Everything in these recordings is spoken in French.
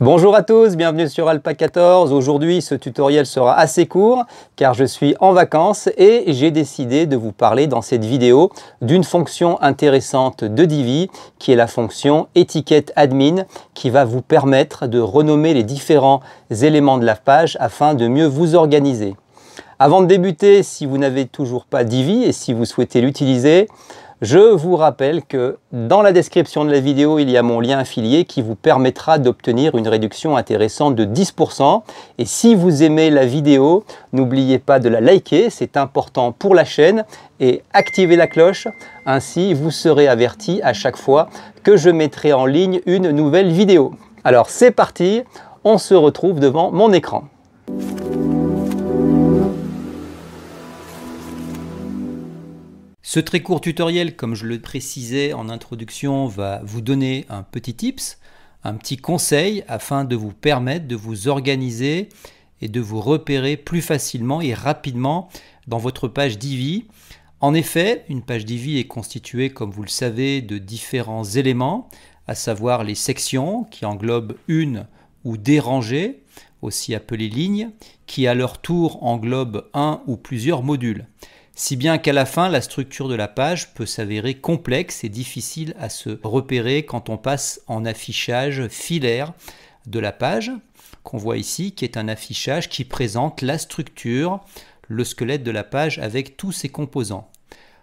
Bonjour à tous, bienvenue sur Alpa 14. Aujourd'hui, ce tutoriel sera assez court car je suis en vacances et j'ai décidé de vous parler dans cette vidéo d'une fonction intéressante de Divi qui est la fonction étiquette admin qui va vous permettre de renommer les différents éléments de la page afin de mieux vous organiser. Avant de débuter, si vous n'avez toujours pas Divi et si vous souhaitez l'utiliser, je vous rappelle que dans la description de la vidéo, il y a mon lien affilié qui vous permettra d'obtenir une réduction intéressante de 10%. Et si vous aimez la vidéo, n'oubliez pas de la liker, c'est important pour la chaîne, et activez la cloche. Ainsi, vous serez averti à chaque fois que je mettrai en ligne une nouvelle vidéo. Alors c'est parti, on se retrouve devant mon écran. Ce très court tutoriel, comme je le précisais en introduction, va vous donner un petit tips, un petit conseil afin de vous permettre de vous organiser et de vous repérer plus facilement et rapidement dans votre page Divi. En effet, une page Divi est constituée, comme vous le savez, de différents éléments, à savoir les sections qui englobent une ou des rangées, aussi appelées lignes, qui à leur tour englobent un ou plusieurs modules si bien qu'à la fin, la structure de la page peut s'avérer complexe et difficile à se repérer quand on passe en affichage filaire de la page, qu'on voit ici, qui est un affichage qui présente la structure, le squelette de la page avec tous ses composants.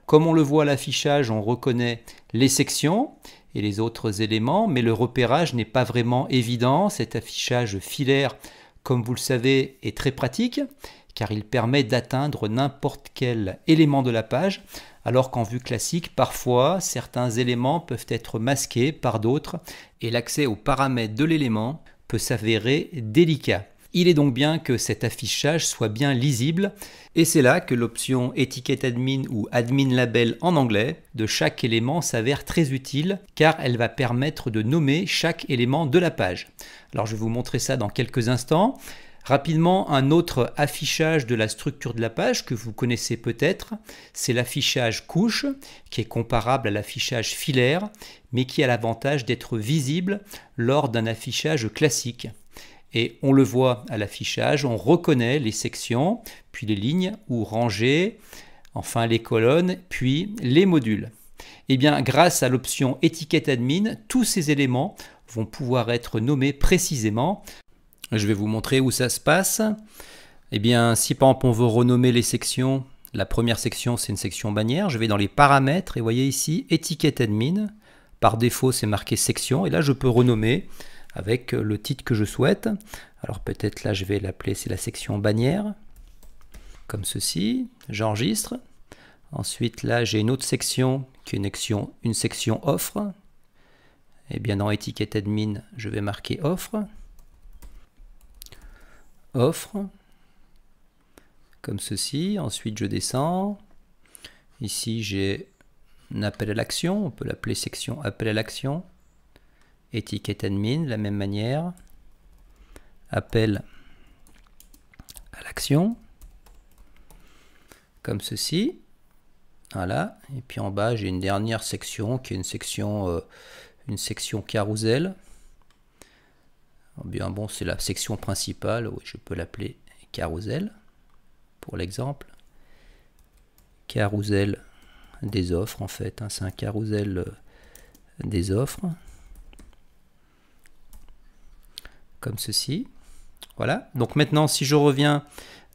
Comme on le voit à l'affichage, on reconnaît les sections et les autres éléments, mais le repérage n'est pas vraiment évident. Cet affichage filaire, comme vous le savez, est très pratique car il permet d'atteindre n'importe quel élément de la page, alors qu'en vue classique, parfois, certains éléments peuvent être masqués par d'autres, et l'accès aux paramètres de l'élément peut s'avérer délicat. Il est donc bien que cet affichage soit bien lisible, et c'est là que l'option étiquette admin ou admin label en anglais de chaque élément s'avère très utile, car elle va permettre de nommer chaque élément de la page. Alors je vais vous montrer ça dans quelques instants. Rapidement, un autre affichage de la structure de la page que vous connaissez peut-être, c'est l'affichage couche, qui est comparable à l'affichage filaire, mais qui a l'avantage d'être visible lors d'un affichage classique. Et on le voit à l'affichage, on reconnaît les sections, puis les lignes ou rangées, enfin les colonnes, puis les modules. Et eh bien, grâce à l'option étiquette admin, tous ces éléments vont pouvoir être nommés précisément je vais vous montrer où ça se passe. Eh bien, si par exemple on veut renommer les sections, la première section c'est une section bannière. Je vais dans les paramètres et voyez ici étiquette admin. Par défaut c'est marqué section et là je peux renommer avec le titre que je souhaite. Alors peut-être là je vais l'appeler c'est la section bannière comme ceci. J'enregistre. Ensuite là j'ai une autre section qui est une section, une section offre. Et eh bien dans étiquette admin je vais marquer offre offre, comme ceci. Ensuite, je descends. Ici, j'ai un appel à l'action. On peut l'appeler section appel à l'action. Étiquette admin, de la même manière. Appel à l'action. Comme ceci. Voilà. Et puis en bas, j'ai une dernière section qui est une section, euh, une section carousel. Eh bien bon, c'est la section principale, je peux l'appeler carousel pour l'exemple. Carousel des offres en fait, hein, c'est un carousel euh, des offres comme ceci. Voilà. Donc maintenant, si je reviens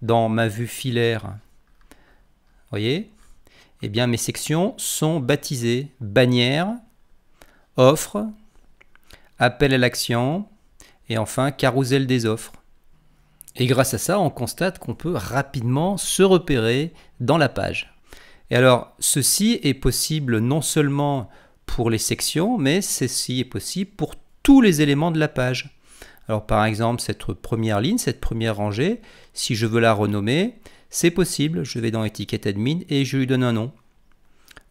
dans ma vue filaire, vous voyez, eh bien mes sections sont baptisées bannière, offre, appel à l'action, et enfin carousel des offres. Et grâce à ça, on constate qu'on peut rapidement se repérer dans la page. Et alors, ceci est possible non seulement pour les sections, mais ceci est possible pour tous les éléments de la page. Alors par exemple, cette première ligne, cette première rangée, si je veux la renommer, c'est possible. Je vais dans étiquette admin et je lui donne un nom.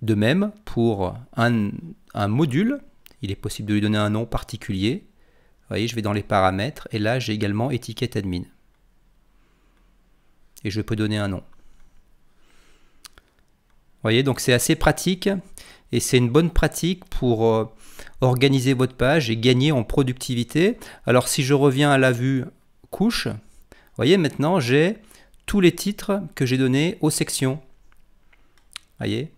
De même, pour un, un module, il est possible de lui donner un nom particulier voyez, je vais dans les paramètres et là j'ai également étiquette admin. Et je peux donner un nom. Vous voyez, donc c'est assez pratique et c'est une bonne pratique pour euh, organiser votre page et gagner en productivité. Alors si je reviens à la vue couche, vous voyez maintenant j'ai tous les titres que j'ai donnés aux sections. Vous voyez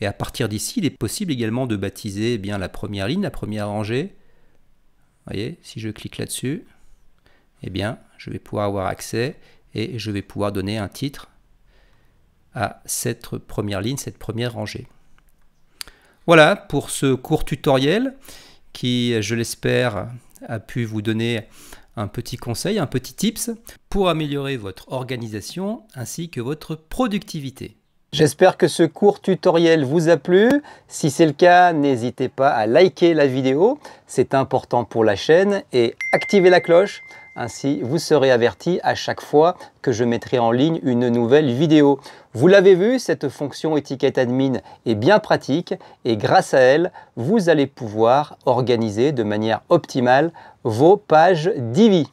Et à partir d'ici, il est possible également de baptiser bien la première ligne, la première rangée, voyez, si je clique là-dessus, eh bien, je vais pouvoir avoir accès et je vais pouvoir donner un titre à cette première ligne, cette première rangée. Voilà pour ce court tutoriel qui, je l'espère, a pu vous donner un petit conseil, un petit tips pour améliorer votre organisation ainsi que votre productivité. J'espère que ce court tutoriel vous a plu. Si c'est le cas, n'hésitez pas à liker la vidéo. C'est important pour la chaîne et activez la cloche. Ainsi, vous serez averti à chaque fois que je mettrai en ligne une nouvelle vidéo. Vous l'avez vu, cette fonction étiquette admin est bien pratique et grâce à elle, vous allez pouvoir organiser de manière optimale vos pages Divi.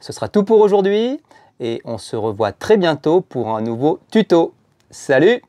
Ce sera tout pour aujourd'hui et on se revoit très bientôt pour un nouveau tuto. Salut